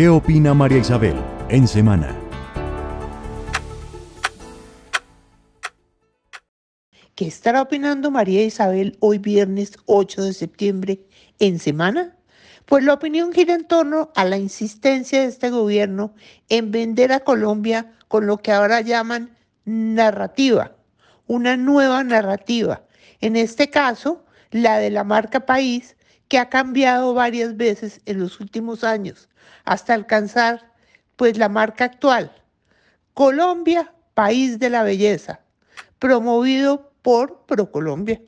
¿Qué opina María Isabel en Semana? ¿Qué estará opinando María Isabel hoy viernes 8 de septiembre en Semana? Pues la opinión gira en torno a la insistencia de este gobierno en vender a Colombia con lo que ahora llaman narrativa, una nueva narrativa. En este caso, la de la marca País, que ha cambiado varias veces en los últimos años hasta alcanzar pues la marca actual. Colombia, país de la belleza, promovido por ProColombia.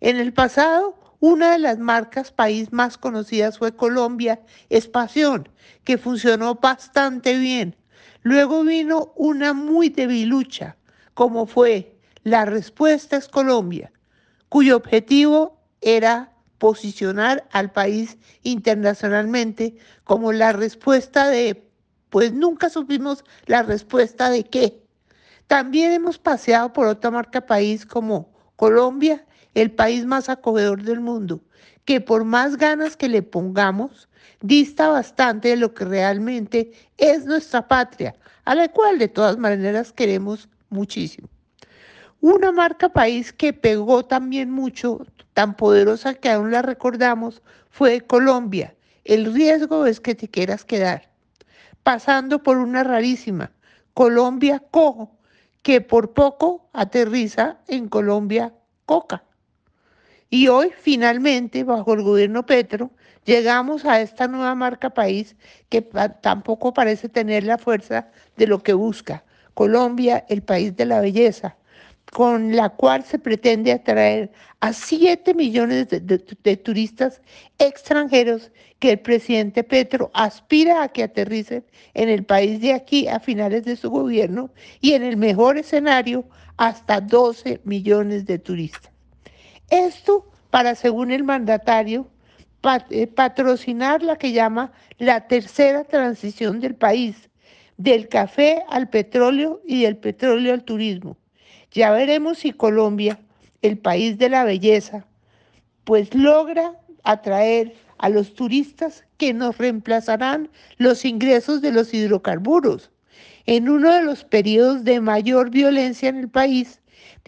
En el pasado, una de las marcas país más conocidas fue Colombia Espación, que funcionó bastante bien. Luego vino una muy debilucha, como fue La Respuesta es Colombia, cuyo objetivo era posicionar al país internacionalmente como la respuesta de, pues nunca supimos la respuesta de qué. También hemos paseado por otra marca país como Colombia, el país más acogedor del mundo, que por más ganas que le pongamos, dista bastante de lo que realmente es nuestra patria, a la cual de todas maneras queremos muchísimo. Una marca país que pegó también mucho, tan poderosa que aún la recordamos, fue Colombia. El riesgo es que te quieras quedar. Pasando por una rarísima, Colombia Cojo, que por poco aterriza en Colombia Coca. Y hoy, finalmente, bajo el gobierno Petro, llegamos a esta nueva marca país que tampoco parece tener la fuerza de lo que busca. Colombia, el país de la belleza, con la cual se pretende atraer a 7 millones de, turistas extranjeros que el presidente Petro aspira a que aterricen en el país de aquí a finales de su gobierno y en el mejor escenario hasta 12 millones de turistas. Esto para, según el mandatario, eh, patrocinar la que llama la tercera transición del país, del café al petróleo y del petróleo al turismo ya veremos si Colombia, el país de la belleza, pues logra atraer a los turistas que nos reemplazarán los ingresos de los hidrocarburos en uno de los periodos de mayor violencia en el país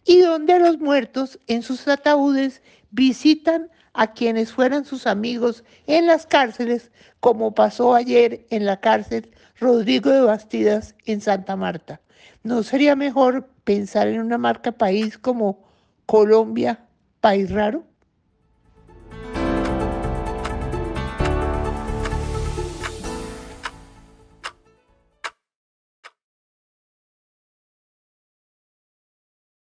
y donde los muertos en sus ataúdes visitan a quienes fueran sus amigos en las cárceles, como pasó ayer en la cárcel Rodrigo de Bastidas en Santa Marta. ¿No sería mejor pensar en una marca país como Colombia, país raro?